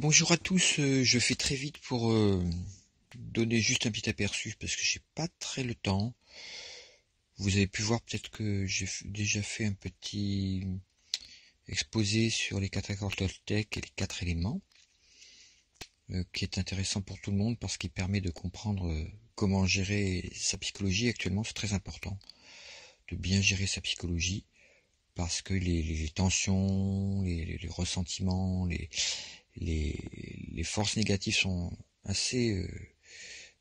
Bonjour à tous, euh, je fais très vite pour euh, donner juste un petit aperçu parce que j'ai pas très le temps. Vous avez pu voir peut-être que j'ai déjà fait un petit exposé sur les quatre accords Toltec et les quatre éléments, euh, qui est intéressant pour tout le monde parce qu'il permet de comprendre comment gérer sa psychologie. Actuellement, c'est très important de bien gérer sa psychologie parce que les, tensions, les ressentiments, les, les, forces négatives sont assez euh,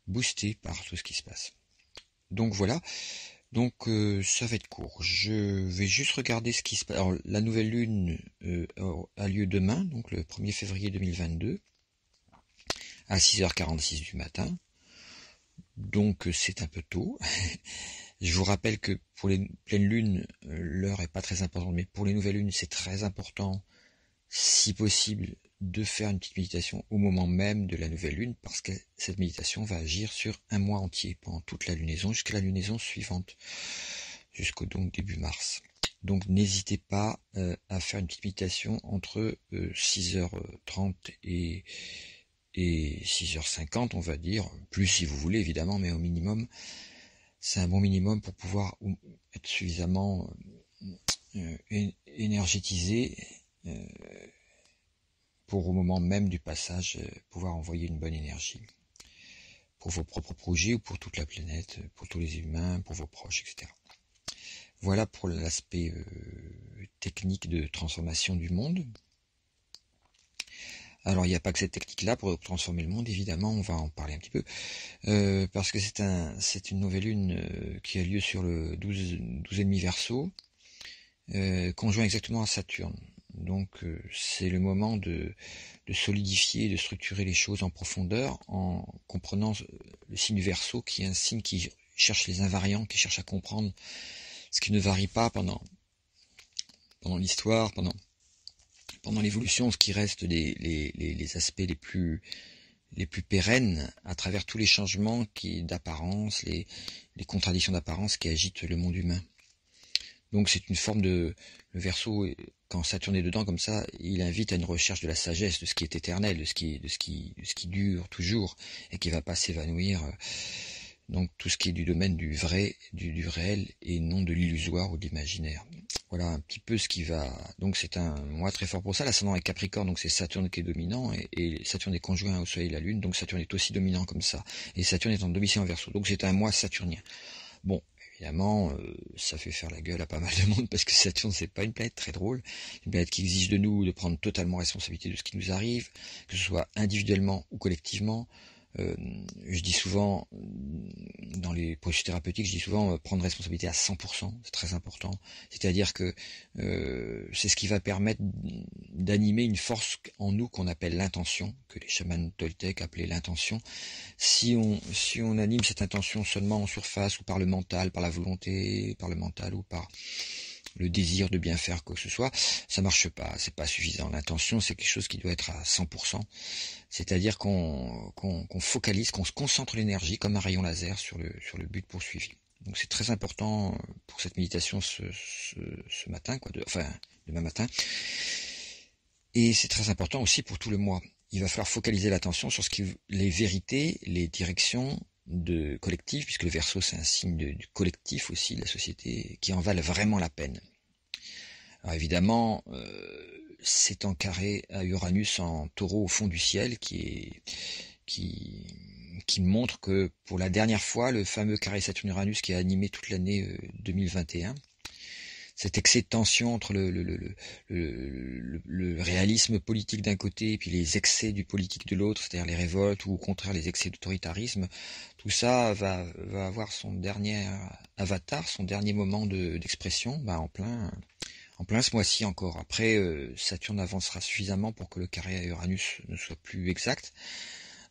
boostées par tout ce qui se passe. Donc voilà. Donc euh, ça va être court. Je vais juste regarder ce qui se passe. Alors la nouvelle lune euh, a lieu demain, donc le 1er février 2022, à 6h46 du matin. Donc c'est un peu tôt. Je vous rappelle que pour les pleines lunes, l'heure est pas très importante, mais pour les nouvelles lunes, c'est très important, si possible, de faire une petite méditation au moment même de la nouvelle lune parce que cette méditation va agir sur un mois entier pendant toute la lunaison jusqu'à la lunaison suivante jusqu'au donc début mars. Donc n'hésitez pas euh, à faire une petite méditation entre 6h30 euh, euh, et, et 6h50 on va dire, plus si vous voulez évidemment mais au minimum c'est un bon minimum pour pouvoir être suffisamment énergétisé pour au moment même du passage euh, pouvoir envoyer une bonne énergie pour vos propres projets ou pour toute la planète, euh, pour tous les humains, pour vos proches, etc. Voilà pour l'aspect euh, technique de transformation du monde. Alors il n'y a pas que cette technique-là pour transformer le monde, évidemment, on va en parler un petit peu, parce que c'est un, c'est une nouvelle lune qui a lieu sur le 12, 12 et demi verso, conjoint exactement à Saturne. Donc euh, c'est le moment de, de, solidifier, de structurer les choses en profondeur en comprenant euh, le signe verso qui est un signe qui cherche les invariants, qui cherche à comprendre ce qui ne varie pas pendant, pendant l'histoire, pendant, pendant l'évolution, ce qui reste les, les, les, aspects les plus, les plus pérennes à travers tous les changements qui d'apparence, les, les contradictions d'apparence qui agitent le monde humain. Donc c'est une forme de le verso quand Saturne est dedans comme ça, il invite à une recherche de la sagesse, de ce qui est éternel, de ce qui, de ce qui, ce qui dure toujours et qui ne va pas s'évanouir. Donc tout ce qui est du domaine du vrai, du, du réel et non de l'illusoire ou de l'imaginaire. Voilà un petit peu ce qui va. Donc c'est un mois très fort pour ça. L'ascendant est Capricorne, donc c'est Saturne qui est dominant et, Saturne est conjoint au Soleil et la Lune, donc Saturne est aussi dominant comme ça. Et Saturne est en domicile en verso. donc c'est un mois saturnien. Bon, Évidemment, euh, ça fait faire la gueule à pas mal de monde parce que Saturne, c'est pas une planète très drôle. Une planète qui exige de nous de prendre totalement responsabilité de ce qui nous arrive, que ce soit individuellement ou collectivement. Euh, je dis souvent, dans les processus thérapeutiques, je dis souvent euh, prendre responsabilité à 100%, c'est très important. C'est-à-dire que euh, c'est ce qui va permettre d'animer une force en nous qu'on appelle l'intention, que les chamans toltèques appelaient l'intention. Si on, si on anime cette intention seulement en surface ou par le mental, par la volonté, par le mental ou par le désir de bien faire que ce soit, ça marche pas, c'est pas suffisant. L'intention, c'est quelque chose qui doit être à 100%, c'est-à-dire qu'on qu'on focalise, qu'on se concentre l'énergie comme un rayon laser sur le, sur le but poursuivi. Donc c'est très important pour cette méditation ce, ce, matin, quoi, de, enfin demain matin. Et c'est très important aussi pour tout le mois. Il va falloir focaliser l'attention sur ce qui, les vérités, les directions, de collectif, puisque le verso c'est un signe de, du collectif aussi, de la société, qui en valent vraiment la peine. Alors évidemment, euh, c'est en carré à Uranus en taureau au fond du ciel qui est qui, qui montre que pour la dernière fois, le fameux carré Saturne-Uranus qui a animé toute l'année 2021 euh, cet excès de tension entre le, le, réalisme politique d'un côté et puis les excès du politique de l'autre, c'est-à-dire les révoltes ou au contraire les excès d'autoritarisme, tout ça va, va, avoir son dernier avatar, son dernier moment d'expression bah, en plein en plein ce mois-ci encore. Après, euh, Saturne avancera suffisamment pour que le carré à Uranus ne soit plus exact.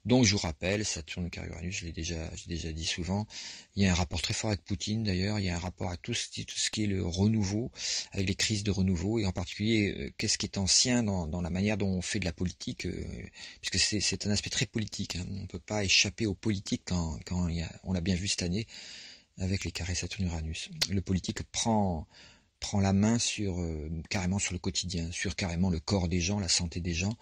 Donc je vous rappelle, Saturne, Uranus, je l'ai déjà, déjà dit souvent, il y a un rapport très fort avec Poutine d'ailleurs, il y a un rapport à tout ce, qui, est le renouveau, avec les crises de renouveau, et en particulier euh, qu'est-ce qui est ancien dans, la manière dont on fait de la politique, euh, puisque c'est un aspect très politique, hein. on ne peut pas échapper aux politiques quand, on l'a bien vu cette année avec les carrés Saturne-Uranus. Le politique prend prend la main sur euh, carrément sur le quotidien, sur carrément le corps des gens, la santé des gens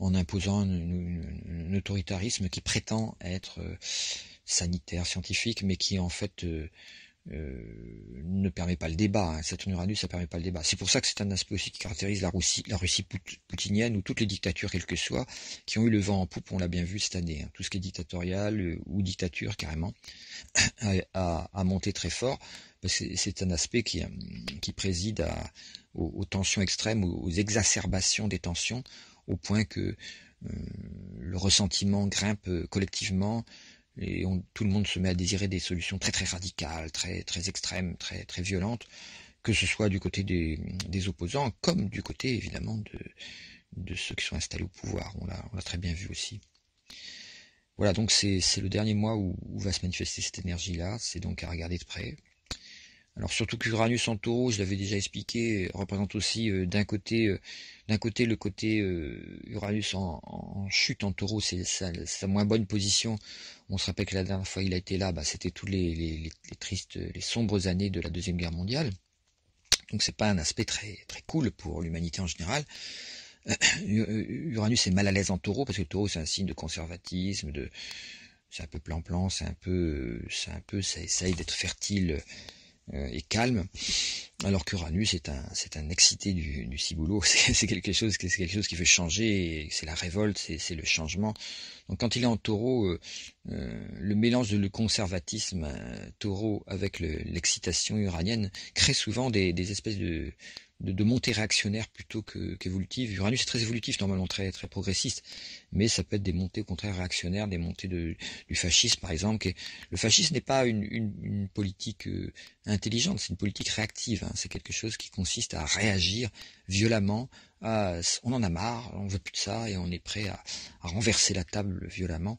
en imposant un, autoritarisme qui prétend être euh, sanitaire, scientifique, mais qui en fait euh, euh, ne permet pas le débat. Hein. Cette Saturne Uranus, ça permet pas le débat. C'est pour ça que c'est un aspect aussi qui caractérise la Russie, la Russie poutinienne ou toutes les dictatures, quelles que soient, qui ont eu le vent en poupe. On l'a bien vu cette année. Hein. Tout ce qui est dictatorial ou dictature carrément a, monté très fort. C'est un aspect qui, qui préside aux, tensions extrêmes, aux exacerbations des tensions au point que euh, le ressentiment grimpe euh, collectivement et tout le monde se met à désirer des solutions très très radicales, très très extrêmes, très très violentes, que ce soit du côté des, opposants comme du côté évidemment de, de ceux qui sont installés au pouvoir. On l'a très bien vu aussi. Voilà, donc c'est le dernier mois où va se manifester cette énergie-là, c'est donc à regarder de près. Alors surtout qu'Uranus en taureau, je l'avais déjà expliqué, représente aussi euh, d'un côté, euh, d'un côté le côté euh, Uranus en, chute en taureau, c'est sa, moins bonne position. On se rappelle que la dernière fois il a été là, bah, c'était tous les, tristes, les sombres années de la Deuxième Guerre mondiale. Donc c'est pas un aspect très, très cool pour l'humanité en général. Uranus est mal à l'aise en taureau, parce que le taureau c'est un signe de conservatisme, de c'est un peu plan-plan, c'est un peu, c'est un peu, ça essaye d'être fertile euh, et calme, alors que un, c'est un excité du, du ciboulot, c'est quelque chose, c'est quelque chose qui veut changer, c'est la révolte, c'est le changement, donc quand il est en taureau, euh, euh, le mélange de le conservatisme euh, taureau avec l'excitation uranienne crée souvent des, espèces de, montées réactionnaires plutôt qu'évolutives. Uranus est très évolutif, normalement très, très progressiste, mais ça peut être des montées au contraire réactionnaires, des montées du fascisme par exemple. le fascisme n'est pas une, politique intelligente, c'est une politique réactive. Hein. C'est quelque chose qui consiste à réagir violemment ah, on en a marre, on veut plus de ça et on est prêt à, renverser la table violemment,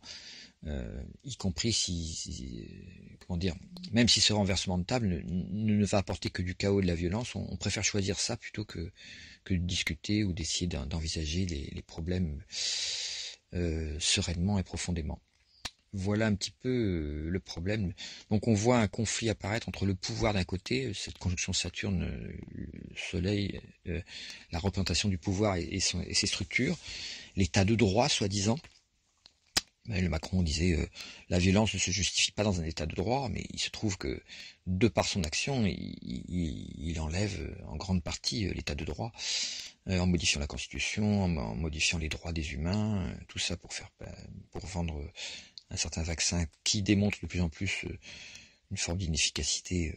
euh, y compris si, comment dire, même si ce renversement de table ne, va apporter que du chaos et de la violence, on, préfère choisir ça plutôt que, que de discuter ou d'essayer d'envisager les, problèmes euh, sereinement et profondément. Voilà un petit peu euh, le problème. Donc on voit un conflit apparaître entre le pouvoir d'un côté, euh, cette conjonction Saturne-Soleil, euh, la représentation du pouvoir et, ses structures, l'état de droit soi-disant. Le Macron disait la violence ne se justifie pas dans un état de droit, mais il se trouve que de par son action, il, il enlève en grande partie l'état de droit en modifiant la Constitution, en, modifiant les droits des humains, tout ça pour faire ben, pour vendre un certain vaccin qui démontre de plus en plus euh, une forme d'inefficacité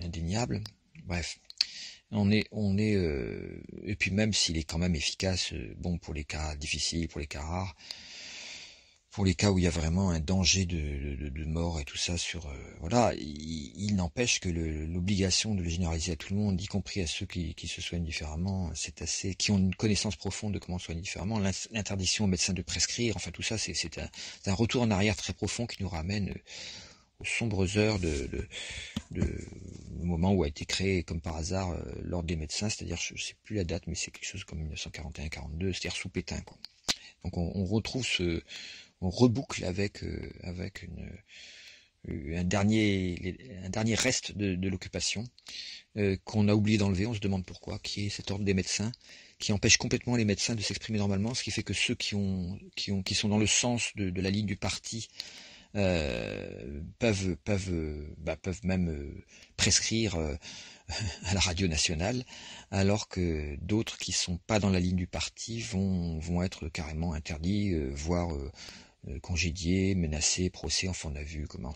euh, indéniable. Bref, on est, on est, euh, et puis même s'il est quand même efficace, bon pour les cas difficiles, pour les cas rares, pour les cas où il y a vraiment un danger de, mort et tout ça sur euh, voilà il, n'empêche que l'obligation de le généraliser à tout le monde y compris à ceux qui, se soignent différemment c'est assez qui ont une connaissance profonde de comment soigner différemment l'interdiction aux médecins de prescrire enfin tout ça c'est un, retour en arrière très profond qui nous ramène euh, aux sombres heures de, du moment où a été créé comme par hasard euh, l'ordre des médecins c'est-à-dire je, ne sais plus la date mais c'est quelque chose comme 1941-42 c'est-à-dire sous Pétain quoi donc on retrouve ce on reboucle avec euh, avec euh, un dernier un reste de, l'occupation euh, qu'on a oublié d'enlever. On se demande pourquoi, qui est cet ordre des médecins qui empêche complètement les médecins de s'exprimer normalement, ce qui fait que ceux qui ont qui sont dans le sens de, la ligne du parti bah, peuvent même prescrire à la radio nationale, alors que d'autres qui sont pas dans la ligne du parti vont vont être carrément interdits, voire euh, congédié, menacé, procès, enfin on a vu comment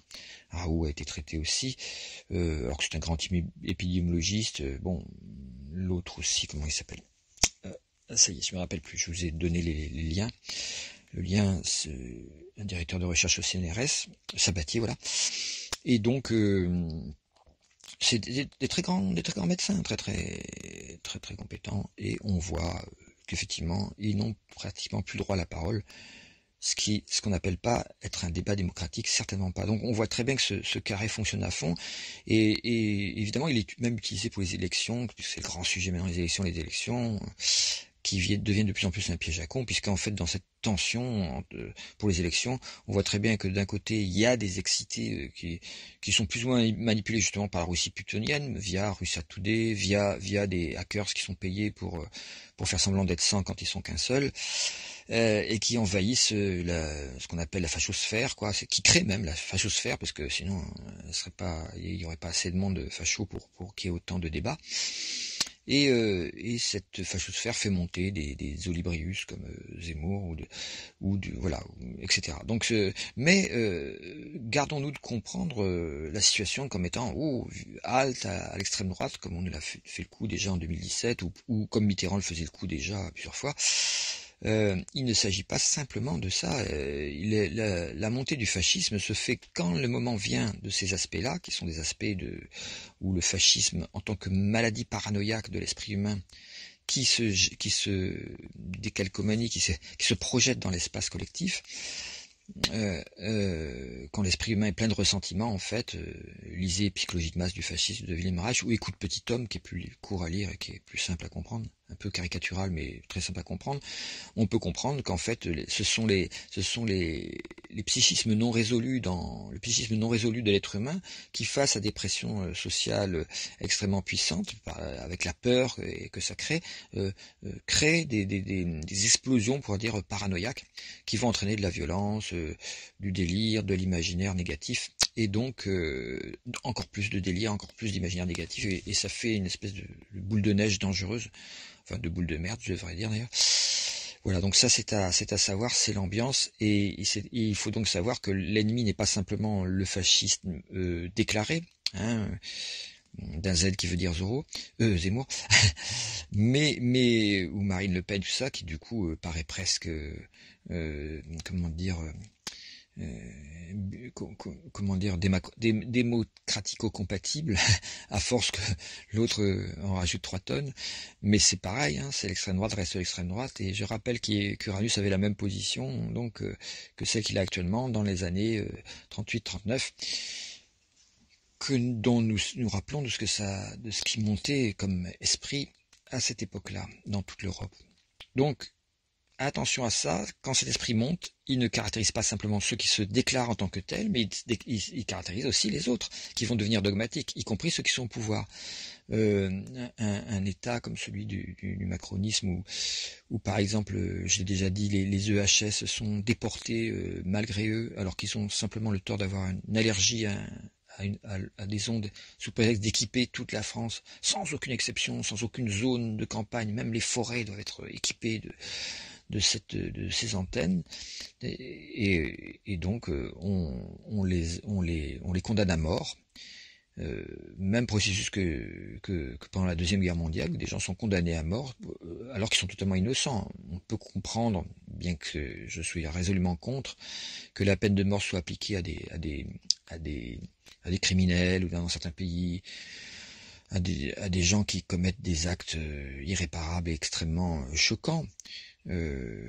Raoult a été traité aussi, euh, alors que c'est un grand épidémiologiste, euh, bon, l'autre aussi, comment il s'appelle Ça y est, je me rappelle plus, je vous ai donné les, liens. Le lien, c'est un directeur de recherche au CNRS, Sabatier, voilà. Et donc, c'est des, des, très grands, des très grands médecins, très très très très compétents, et on voit qu'effectivement, ils n'ont pratiquement plus droit à la parole ce qu'on n'appelle pas être un débat démocratique, certainement pas. Donc on voit très bien que ce, carré fonctionne à fond, et, évidemment il est même utilisé pour les élections, c'est le grand sujet maintenant les élections, les élections qui deviennent de plus en plus un piège à con, puisqu'en fait dans cette tension pour les élections, on voit très bien que d'un côté il y a des excités euh, qui, sont plus ou moins manipulés justement par la Russie putonienne, via Russia Today, via via des hackers qui sont payés pour euh, pour faire semblant d'être sans quand ils sont qu'un seul. Euh, et qui envahissent euh, la, ce qu'on appelle la fachosphère, quoi, qui crée même la fachosphère, parce que sinon euh, pas, il n'y aurait pas assez de monde facho pour, pour qu'il y ait autant de débats. Et, et, cette fachosphère fait monter des, des olibrius comme Zemmour ou, de, ou du voilà, etc. Donc, mais gardons-nous de comprendre la situation comme étant ou oh, halte à, l'extrême droite, comme on l'a fait, le coup déjà en 2017 ou, ou, comme Mitterrand le faisait le coup déjà plusieurs fois. Euh, il ne s'agit pas simplement de ça. Euh, la, montée du fascisme se fait quand le moment vient de ces aspects-là, qui sont des aspects de, où le fascisme, en tant que maladie paranoïaque de l'esprit humain, qui se, qui se décalcomanie, qui se, qui se projette dans l'espace collectif, euh, quand l'esprit humain est plein de ressentiments, en fait, lisez Psychologie de masse du fascisme de Wilhelm Reich ou écoute Petit Homme, qui est plus court à lire et qui est plus simple à comprendre un peu caricatural mais très simple à comprendre, on peut comprendre qu'en fait ce sont les psychismes non résolus dans le psychisme non résolu de l'être humain qui face à des pressions euh, sociales euh, extrêmement puissantes euh, avec la peur que ça crée euh, crée des, explosions pour dire paranoïaques qui vont entraîner de la violence, du délire, de l'imaginaire négatif et donc encore plus de délire, encore plus d'imaginaire négatif et ça fait une espèce de boule de neige dangereuse enfin de boule de merde, je devrais dire d'ailleurs. Voilà, donc ça c'est à, à savoir, c'est l'ambiance, et, il faut donc savoir que l'ennemi n'est pas simplement le fascisme euh, déclaré, hein, d'un Z qui veut dire Zorro, euh, Zemmour, mais, mais, ou Marine Le Pen, tout ça, qui du coup euh, paraît presque, euh, comment dire, euh, comment dire, démocratico-compatible, à force que l'autre euh, en rajoute 3 tonnes. Mais c'est pareil, hein, c'est l'extrême droite reste l'extrême droite. Et je rappelle qu'Uranus avait la même position donc euh, que celle qu'il a actuellement dans les années 38-39. Que, dont nous nous rappelons de ce que ça, de ce qui montait comme esprit à cette époque-là dans toute l'Europe. Donc attention à ça, quand cet esprit monte, il ne caractérise pas simplement ceux qui se déclarent en tant que tels, mais il, caractérise aussi les autres qui vont devenir dogmatiques, y compris ceux qui sont au pouvoir. Euh, un, État comme celui du, macronisme, où, par exemple, j'ai déjà dit, les, EHS e sont déportés euh, malgré eux, alors qu'ils ont simplement le tort d'avoir une allergie à, des ondes sous prétexte d'équiper toute la France, sans aucune exception, sans aucune zone de campagne, même les forêts doivent être équipées de de, ces antennes et, donc euh, on, les, on, les, on les condamne à mort. Euh, même processus que, pendant la Deuxième Guerre mondiale, où des gens sont condamnés à mort euh, alors qu'ils sont totalement innocents. On peut comprendre, bien que je sois résolument contre, que la peine de mort soit appliquée à des, des, à à des criminels ou dans certains pays, à des, à des gens qui commettent des actes irréparables et extrêmement choquants. Euh,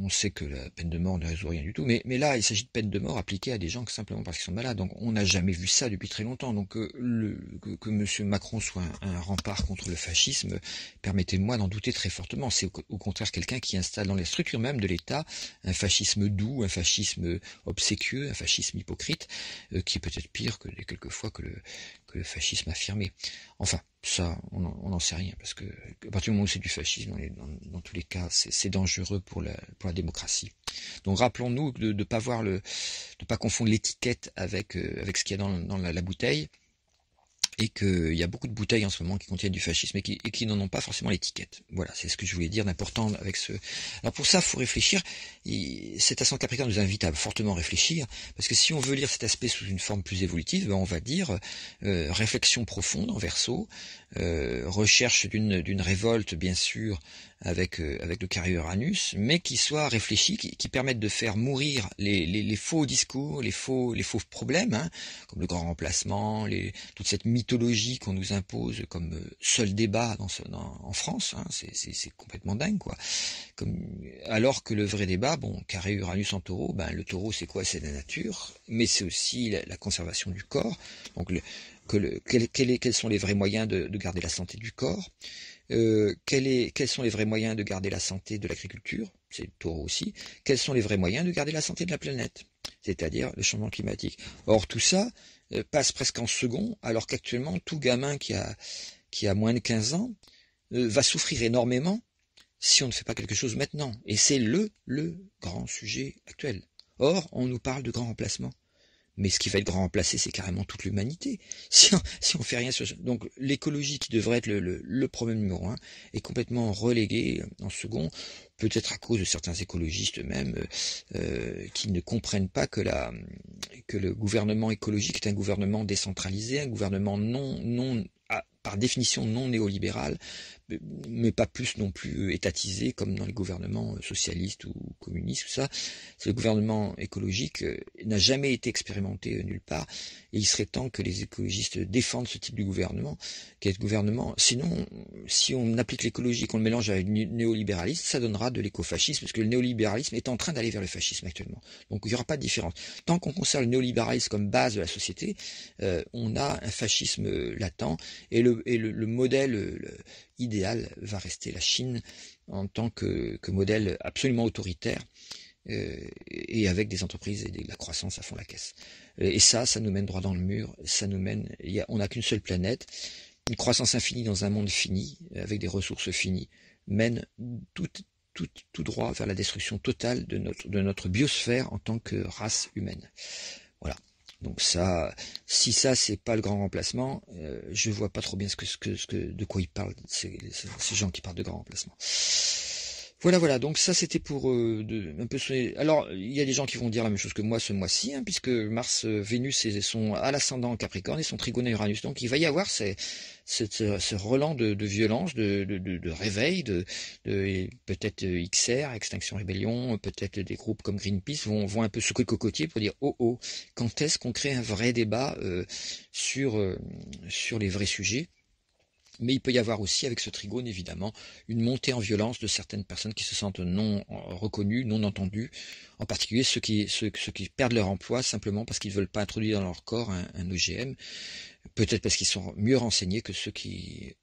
on sait que la peine de mort ne résout rien du tout, mais, là, il s'agit de peine de mort appliquée à des gens simplement parce qu'ils sont malades. Donc, on n'a jamais vu ça depuis très longtemps. Donc, euh, le, que, M. Macron soit un, rempart contre le fascisme, permettez-moi d'en douter très fortement. C'est au, contraire quelqu'un qui installe dans les structures même de l'État un fascisme doux, un fascisme obséquieux, un fascisme hypocrite, euh, qui est peut-être pire que quelquefois que le, que le fascisme affirmé. Enfin, ça, on n'en sait rien, parce que à partir du moment où c'est du fascisme, dans, tous les cas, c'est dangereux pour la, pour la démocratie. Donc rappelons-nous de ne pas confondre l'étiquette avec, euh, avec ce qu'il y a dans, la, bouteille et qu'il y a beaucoup de bouteilles en ce moment qui contiennent du fascisme et qui, et qui n'en ont pas forcément l'étiquette. Voilà, c'est ce que je voulais dire d'important avec ce. Alors pour ça, faut réfléchir. Cet ascendant Capricorne nous invite à fortement réfléchir, parce que si on veut lire cet aspect sous une forme plus évolutive, ben, on va dire euh, réflexion profonde en verso, euh, recherche d'une révolte, bien sûr, avec, euh, avec le carré Uranus, mais qui soit réfléchi, qui, qui permette de faire mourir les, les, les, faux discours, les faux, les faux problèmes, hein, comme le grand remplacement, les, toute cette mythologie qu'on nous impose comme euh, seul débat dans ce, dans, en France, hein, c'est complètement dingue, quoi. Comme, alors que le vrai débat, bon, carré Uranus en taureau, ben, le taureau c'est quoi C'est la nature, mais c'est aussi la, la, conservation du corps. Donc le, quels sont les vrais moyens de, garder la santé du corps, euh, quels sont les vrais moyens de garder la santé de l'agriculture, c'est le taureau aussi, quels sont les vrais moyens de garder la santé de la planète, c'est-à-dire le changement climatique. Or, tout ça euh, passe presque en second, alors qu'actuellement, tout gamin qui a, qui a moins de 15 ans euh, va souffrir énormément si on ne fait pas quelque chose maintenant. Et c'est le, le grand sujet actuel. Or, on nous parle de grand remplacement. Mais ce qui va être remplacé, c'est carrément toute l'humanité. Si on, fait rien sur donc l'écologie qui devrait être le, problème numéro un est complètement reléguée en second, peut-être à cause de certains écologistes même mêmes euh, euh, qui ne comprennent pas que le gouvernement écologique est un gouvernement décentralisé, un gouvernement non ah, par définition non néolibéral, mais pas plus non plus étatisé comme dans les gouvernements euh, socialistes ou communistes, ou ça. Le gouvernement écologique euh, n'a jamais été expérimenté euh, nulle part, et il serait temps que les écologistes défendent ce type de gouvernement, gouvernement. Sinon, si on applique l'écologie, qu'on le mélange avec le néolibéralisme, ça donnera de l'écofascisme, parce que le néolibéralisme est en train d'aller vers le fascisme actuellement. Donc il n'y aura pas de différence. Tant qu'on conserve le néolibéralisme comme base de la société, on a un fascisme latent, et le, modèle idéal va rester la Chine en tant que, modèle absolument autoritaire euh, et avec des entreprises et de la croissance à fond la caisse. Euh, et ça, ça nous mène droit dans le mur, ça nous mène, on n'a qu'une seule planète, une croissance infinie dans un monde fini, avec des ressources finies, mène tout, tout, tout droit vers la destruction totale de notre, de notre biosphère en tant que race humaine. Voilà. Donc ça, si ça c'est pas le grand remplacement, euh, je vois pas trop bien ce que, de quoi ils parlent ces, ces gens qui parlent de grand remplacement. Voilà, voilà, donc ça c'était pour euh, un peu Alors, il y a des gens qui vont dire la même chose que moi ce mois-ci, hein, puisque Mars, euh, Vénus et, sont à l'ascendant en Capricorne et sont trigonés à Uranus. Donc il va y avoir ce, ce de, violence, de, réveil, de, peut-être euh, XR, Extinction Rébellion, peut-être des groupes comme Greenpeace vont, un peu secouer le cocotier pour dire oh oh, quand est-ce qu'on crée un vrai débat sur les vrais sujets mais il peut y avoir aussi avec ce trigone évidemment une montée en violence de certaines personnes qui se sentent non euh, reconnues, non entendues, en particulier ceux qui, perdent leur emploi simplement parce qu'ils ne veulent pas introduire dans leur corps un, OGM, peut-être parce qu'ils sont mieux renseignés que ceux qui,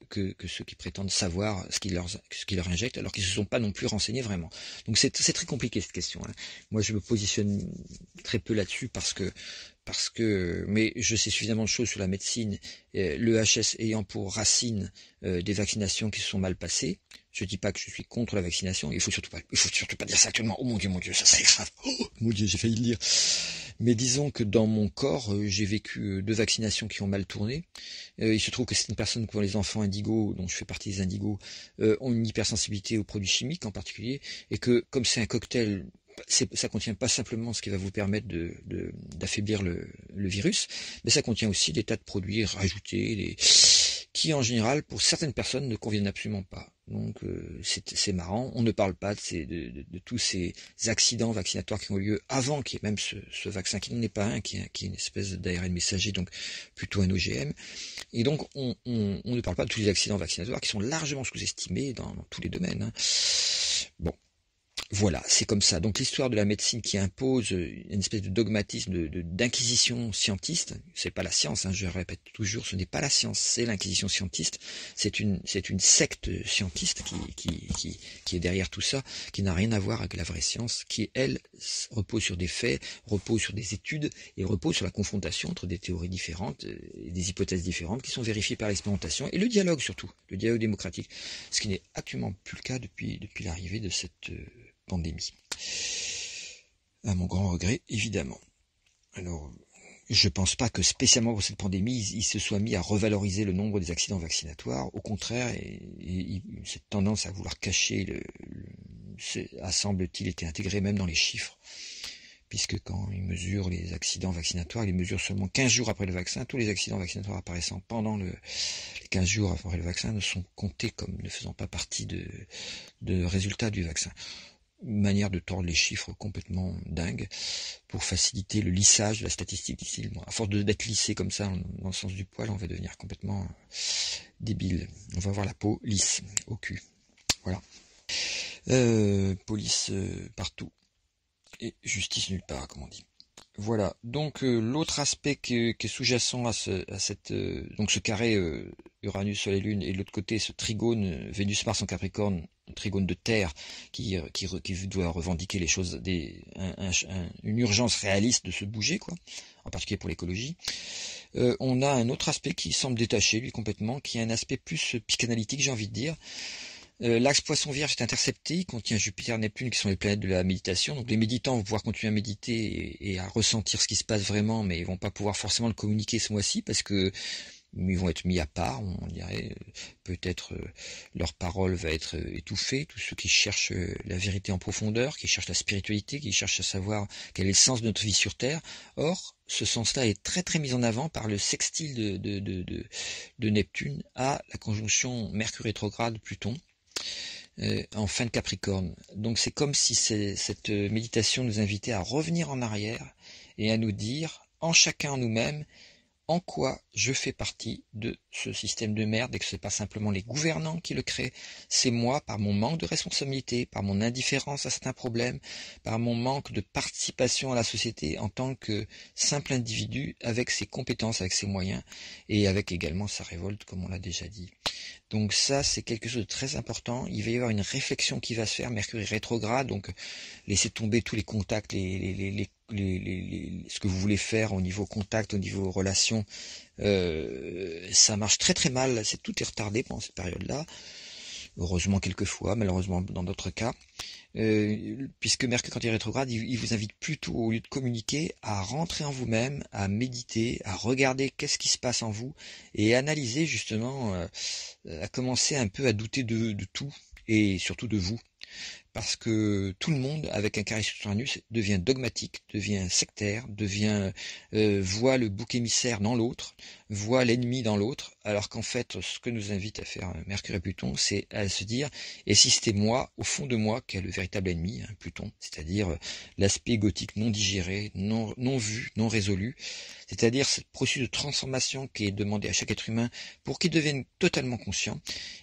prétendent savoir ce qu'ils leur, qui leur injectent, alors qu'ils ne se sont pas non plus renseignés vraiment. Donc c'est très compliqué cette question. Hein. Moi je me positionne très peu là-dessus parce que parce que, mais je sais suffisamment de choses sur la médecine, euh, le HS ayant pour racine euh, des vaccinations qui se sont mal passées. Je ne dis pas que je suis contre la vaccination. Il faut surtout pas, il faut surtout pas dire ça actuellement. Oh mon dieu, mon dieu, ça serait grave. Oh mon dieu, j'ai failli le dire. Mais disons que dans mon corps, euh, j'ai vécu deux vaccinations qui ont mal tourné. il se trouve que c'est une personne pour les enfants indigos, dont je fais partie des indigos, ont une hypersensibilité aux produits chimiques en particulier, et que comme c'est un cocktail ça contient pas simplement ce qui va vous permettre d'affaiblir de, le, virus, mais ça contient aussi des tas de produits rajoutés, qui en général, pour certaines personnes, ne conviennent absolument pas. Donc euh, c'est marrant, on ne parle pas de, ces, de, tous ces accidents vaccinatoires qui ont eu lieu avant qu'il y même ce, vaccin, qui n'est pas un, qui est, une espèce d'ARN messager, donc plutôt un OGM. Et donc on, ne parle pas de tous les accidents vaccinatoires qui sont largement sous-estimés dans, tous les domaines. Hein. Bon, voilà, c'est comme ça. Donc l'histoire de la médecine qui impose euh, une espèce de dogmatisme, d'inquisition de, d'inquisition scientiste, c'est pas la science, hein, je je répète toujours, ce n'est pas la science, c'est l'inquisition scientiste, c'est une, une secte scientiste qui, qui, qui, est derrière tout ça, qui n'a rien à voir avec la vraie science, qui elle repose sur des faits, repose sur des études et repose sur la confrontation entre des théories différentes euh, et des hypothèses différentes qui sont vérifiées par l'expérimentation et le dialogue surtout, le dialogue démocratique, ce qui n'est actuellement plus le cas depuis, depuis l'arrivée de cette euh, pandémie. À mon grand regret, évidemment. Alors, je ne pense pas que spécialement pour cette pandémie, il, se soit mis à revaloriser le nombre des accidents vaccinatoires. Au contraire, cette tendance à vouloir cacher le, a semble-t-il été intégrée même dans les chiffres, puisque quand ils mesurent les accidents vaccinatoires, ils mesurent seulement 15 jours après le vaccin. Tous les accidents vaccinatoires apparaissant pendant les 15 jours après le vaccin ne sont comptés comme ne faisant pas partie de résultats du vaccin manière de tordre les chiffres complètement dingue pour faciliter le lissage de la statistique ici à force d'être lissé comme ça dans le sens du poil, on va devenir complètement euh, débile. On va avoir la peau lisse au cul. Voilà. Euh, police euh, partout et justice nulle part, comme on dit. Voilà. Donc l'autre aspect qui, est sous-jacent à, ce, cette donc ce carré uranus Uranus Soleil Lune et de l'autre côté ce trigone Vénus Mars en Capricorne trigone de terre qui, euh, qui, doit revendiquer les choses, des, une urgence réaliste de se bouger, quoi, en particulier pour l'écologie. Euh, on a un autre aspect qui semble détaché, lui, complètement, qui est un aspect plus psychanalytique, j'ai envie de dire. Euh, l'axe poisson-vierge est intercepté, il contient Jupiter, Neptune, qui sont les planètes de la méditation. Donc les méditants vont pouvoir continuer à méditer et, et à ressentir ce qui se passe vraiment, mais ils vont pas pouvoir forcément le communiquer ce mois-ci, parce que ils vont être mis à part, on dirait, peut-être euh, leur parole va être euh, étouffée, tous ceux qui cherchent euh, la vérité en profondeur, qui cherchent la spiritualité, qui cherchent à savoir quel est le sens de notre vie sur Terre. Or, ce sens-là est très très mis en avant par le sextile de, de, Neptune à la conjonction Mercure rétrograde-Pluton. en fin de Capricorne. Donc c'est comme si cette méditation nous invitait à revenir en arrière et à nous dire, en chacun nous-mêmes, en quoi je fais partie de ce système de merde et que ce n'est pas simplement les gouvernants qui le créent, c'est moi par mon manque de responsabilité, par mon indifférence à certains problèmes, par mon manque de participation à la société en tant que simple individu avec ses compétences, avec ses moyens et avec également sa révolte comme on l'a déjà dit. Donc ça c'est quelque chose de très important, il va y avoir une réflexion qui va se faire, Mercure est rétrograde, donc laissez tomber tous les contacts, les, les, les les, les, ce que vous voulez faire au niveau contact, au niveau relation, euh, ça marche très très mal, c'est tout est retardé pendant cette période-là. Heureusement quelquefois, malheureusement dans d'autres cas. Euh, puisque Mercure quand il est rétrograde, il, vous invite plutôt au lieu de communiquer à rentrer en vous-même, à méditer, à regarder qu'est-ce qui se passe en vous et analyser justement, euh, à commencer un peu à douter de tout et surtout de vous parce que tout le monde, avec un Saint-Ranus, devient dogmatique, devient sectaire, devient euh, voit le bouc émissaire dans l'autre, voit l'ennemi dans l'autre, alors qu'en fait, ce que nous invite à faire Mercure et Pluton, c'est à se dire, et si c'était moi, au fond de moi, qui est le véritable ennemi, hein, Pluton, c'est-à-dire euh, l'aspect gothique non digéré, non vu, non résolu, c'est-à-dire ce processus de transformation qui est demandé à chaque être humain pour qu'il devienne totalement conscient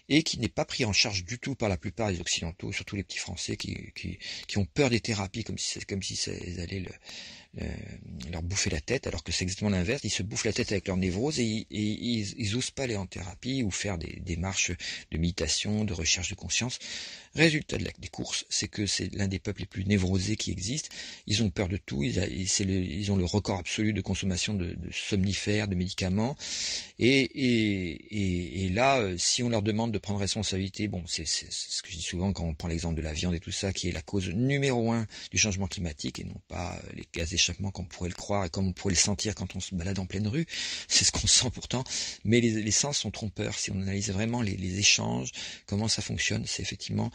et qui n'est pas pris en charge du tout par la plupart des Occidentaux, surtout les petits Français qui, ont peur des thérapies comme si, comme si ça allait leur bouffer la tête, alors que c'est exactement l'inverse. Ils se bouffent la tête avec leur névrose et, ils n'osent pas aller en thérapie ou faire des démarches de méditation, de recherche de conscience Résultat de la, des courses, c'est que c'est l'un des peuples les plus névrosés qui existent. Ils ont peur de tout, ils, ils ont le record absolu de consommation de, somnifères, de médicaments. Et, là, euh, si on leur demande de prendre responsabilité, bon, c'est ce que je dis souvent quand on prend l'exemple de la viande et tout ça, qui est la cause numéro un du changement climatique et non pas euh, les gaz d'échappement qu'on pourrait le croire et comme on pourrait le sentir quand on se balade en pleine rue. C'est ce qu'on sent pourtant. Mais les, sens sont trompeurs. Si on analyse vraiment les échanges, comment ça fonctionne, c'est effectivement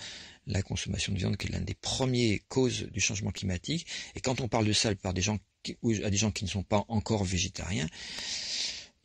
la consommation de viande qui est l'un des premières causes du changement climatique. Et quand on parle de ça par à des gens qui ne sont pas encore végétariens,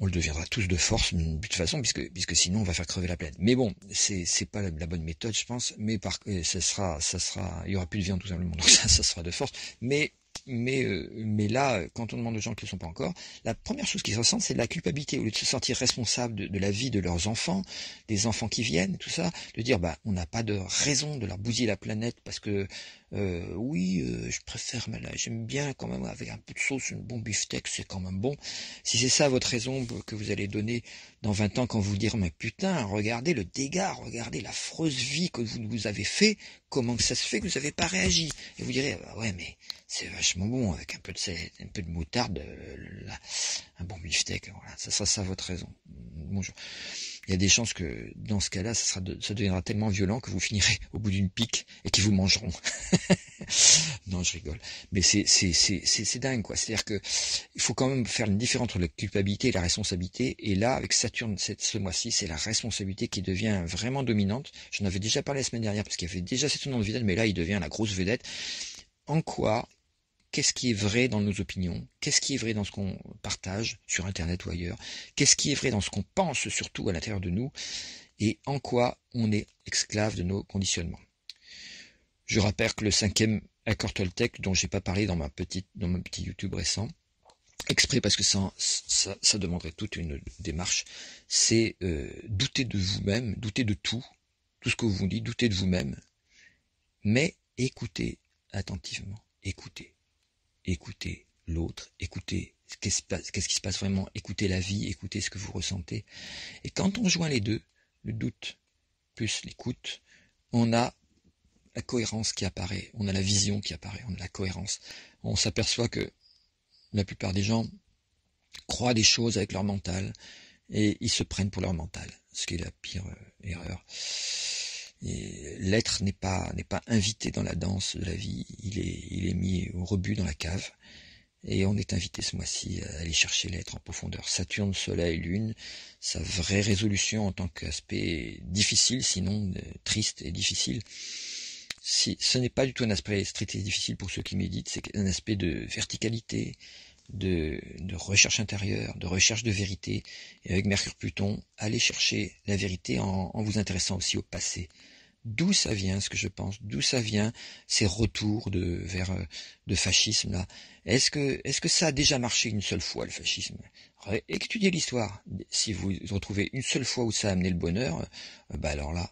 on le deviendra tous de force, de toute façon, puisque, puisque sinon on va faire crever la planète. Mais bon, c'est, c'est pas la, bonne méthode, je pense, mais euh, ça sera, sera, il y aura plus de viande tout simplement, donc ça, ça sera de force. Mais mais, euh, mais là, quand on demande aux gens qui ne le sont pas encore, la première chose qu'ils ressentent, c'est la culpabilité, au lieu de se sentir responsable de, la vie de leurs enfants, des enfants qui viennent, tout ça, de dire bah on n'a pas de raison de leur bousiller la planète parce que euh, oui, euh, je préfère, mais là j'aime bien quand même avec un peu de sauce, une bon beefsteak, c'est quand même bon. Si c'est ça votre raison que vous allez donner dans 20 ans quand vous dire mais putain, regardez le dégât, regardez l'affreuse vie que vous, vous avez fait, comment ça se fait que vous n'avez pas réagi Et vous direz bah ouais mais c'est vachement bon avec un peu de un peu de moutarde, euh, un bon beefsteak. Voilà, ça sera ça votre raison. Bonjour. Il y a des chances que dans ce cas-là, ça, sera ça deviendra tellement violent que vous finirez au bout d'une pique et qu'ils vous mangeront. non, je rigole. Mais c'est dingue quoi. C'est-à-dire que il faut quand même faire une différence entre la culpabilité et la responsabilité. Et là, avec Saturne ce mois-ci, c'est la responsabilité qui devient vraiment dominante. J'en avais déjà parlé la semaine dernière parce qu'il y avait déjà cette nom de vedette, mais là, il devient la grosse vedette en quoi qu'est-ce qui est vrai dans nos opinions, qu'est-ce qui est vrai dans ce qu'on partage sur Internet ou ailleurs, qu'est-ce qui est vrai dans ce qu'on pense surtout à l'intérieur de nous, et en quoi on est esclave de nos conditionnements. Je rappelle que le cinquième accord Toltec, dont j'ai pas parlé dans ma petite, mon petit YouTube récent, exprès parce que ça, ça, demanderait toute une démarche, c'est euh, douter de vous-même, douter de tout, tout ce que vous dites, douter de vous-même, mais écoutez attentivement, écoutez. Écoutez l'autre, écouter qu'est-ce qui se passe vraiment, écouter la vie, écoutez ce que vous ressentez. Et quand on joint les deux, le doute plus l'écoute, on a la cohérence qui apparaît, on a la vision qui apparaît, on a la cohérence. On s'aperçoit que la plupart des gens croient des choses avec leur mental et ils se prennent pour leur mental, ce qui est la pire euh, erreur. L'être n'est pas, n'est pas invité dans la danse de la vie, il est, il est mis au rebut dans la cave. Et on est invité ce mois-ci à aller chercher l'être en profondeur. Saturne, Soleil, Lune, sa vraie résolution en tant qu'aspect difficile, sinon euh, triste et difficile. Si, ce n'est pas du tout un aspect strict et difficile pour ceux qui méditent, c'est un aspect de verticalité, de, de, recherche intérieure, de recherche de vérité. Et avec Mercure-Pluton, allez chercher la vérité en vous intéressant aussi au passé d'où ça vient ce que je pense, d'où ça vient ces retours de, vers euh, de fascisme là. Est-ce que, est-ce que ça a déjà marché une seule fois le fascisme Étudiez l'histoire. Si vous retrouvez une seule fois où ça a amené le bonheur, euh, bah alors là,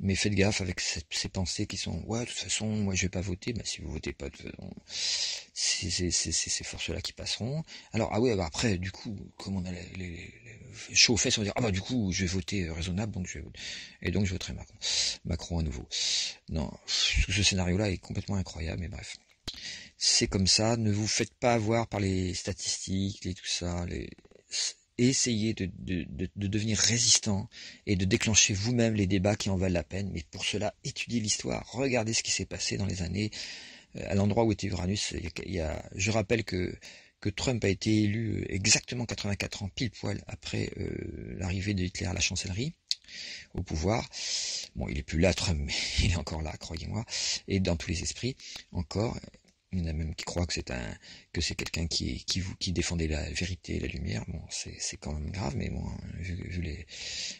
mais faites gaffe avec ces pensées qui sont ouais de toute façon moi je vais pas voter mais bah, si vous votez pas de c'est ces forces là qui passeront alors ah oui bah, après du coup comme on a les, les, les va dire ah bah du coup je vais voter euh, raisonnable donc je et donc je voterai Macron Macron à nouveau non ce scénario là est complètement incroyable mais bref c'est comme ça ne vous faites pas avoir par les statistiques et tout ça les essayez de, de, de, de devenir résistant et de déclencher vous-même les débats qui en valent la peine. Mais pour cela, étudiez l'histoire, regardez ce qui s'est passé dans les années euh, à l'endroit où était Uranus. Il y a, je rappelle que, que Trump a été élu euh, exactement 84 ans, pile poil, après euh, l'arrivée de Hitler à la chancellerie au pouvoir. Bon, il est plus là, Trump, mais il est encore là, croyez-moi, et dans tous les esprits, encore. Il y en a même qui croient que c'est un que c'est quelqu'un qui qui vous qui défendait la vérité, et la lumière. Bon, c'est c'est quand même grave, mais bon, hein, vu, les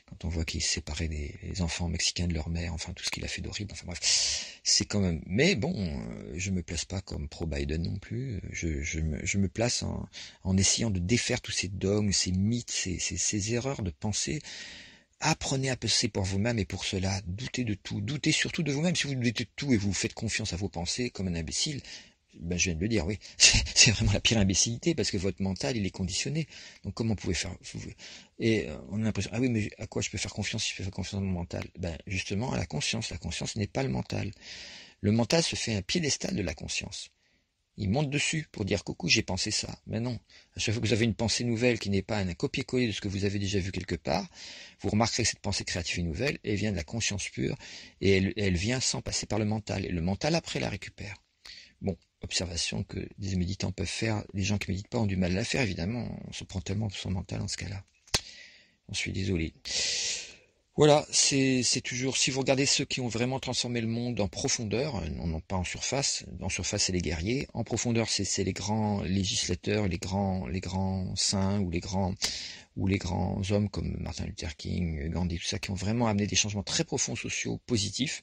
quand on voit qu'il séparait les, enfants mexicains de leur mère, enfin tout ce qu'il a fait d'horrible, enfin bref, c'est quand même. Mais bon, euh, je me place pas comme pro Biden non plus. Je je me, place en en essayant de défaire tous ces dogmes, ces mythes, ces ces, ces erreurs de pensée apprenez à penser pour vous-même et pour cela, doutez de tout, doutez surtout de vous-même. Si vous doutez de tout et vous faites confiance à vos pensées comme un imbécile, ben, je viens de le dire, oui, c'est vraiment la pire imbécilité parce que votre mental, il est conditionné. Donc comment pouvez faire Et euh, on a l'impression, ah oui, mais à quoi je peux faire confiance si je peux faire confiance à mon mental Ben justement à la conscience. La conscience n'est pas le mental. Le mental se fait un piédestal de la conscience. Il monte dessus pour dire coucou, j'ai pensé ça. Mais non, à chaque fois que vous avez une pensée nouvelle qui n'est pas un copier-coller de ce que vous avez déjà vu quelque part, vous remarquerez que cette pensée créative et nouvelle, elle vient de la conscience pure et elle, elle vient sans passer par le mental. Et le mental après la récupère. Bon, observation que des méditants peuvent faire. Les gens qui ne méditent pas ont du mal à la faire, évidemment. On se prend tellement pour son mental en ce cas-là. On suis désolé. Voilà, c'est toujours, si vous regardez ceux qui ont vraiment transformé le monde en profondeur, non, pas en surface, en surface c'est les guerriers, en profondeur c'est les grands législateurs, les grands, les grands saints ou les grands, ou les grands hommes comme Martin Luther King, Gandhi, tout ça, qui ont vraiment amené des changements très profonds sociaux, positifs,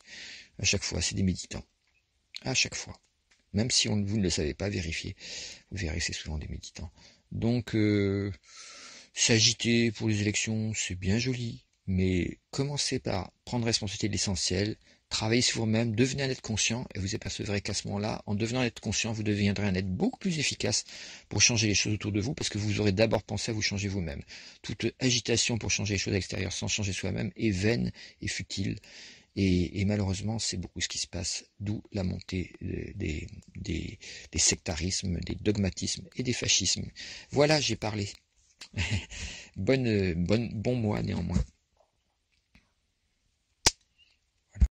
à chaque fois, c'est des méditants, à chaque fois même si vous ne le savez pas, vérifiez. Vous verrez, c'est souvent des méditants. Donc, euh, s'agiter pour les élections, c'est bien joli, mais commencez par prendre responsabilité de l'essentiel, travaillez sur vous-même, devenez un être conscient, et vous apercevrez qu'à ce moment-là, en devenant un être conscient, vous deviendrez un être beaucoup plus efficace pour changer les choses autour de vous, parce que vous aurez d'abord pensé à vous changer vous-même. Toute agitation pour changer les choses extérieures sans changer soi-même est vaine et futile. Et, malheureusement, c'est beaucoup ce qui se passe, d'où la montée des, des, des, sectarismes, des dogmatismes et des fascismes. Voilà, j'ai parlé. bonne, bonne, bon mois néanmoins.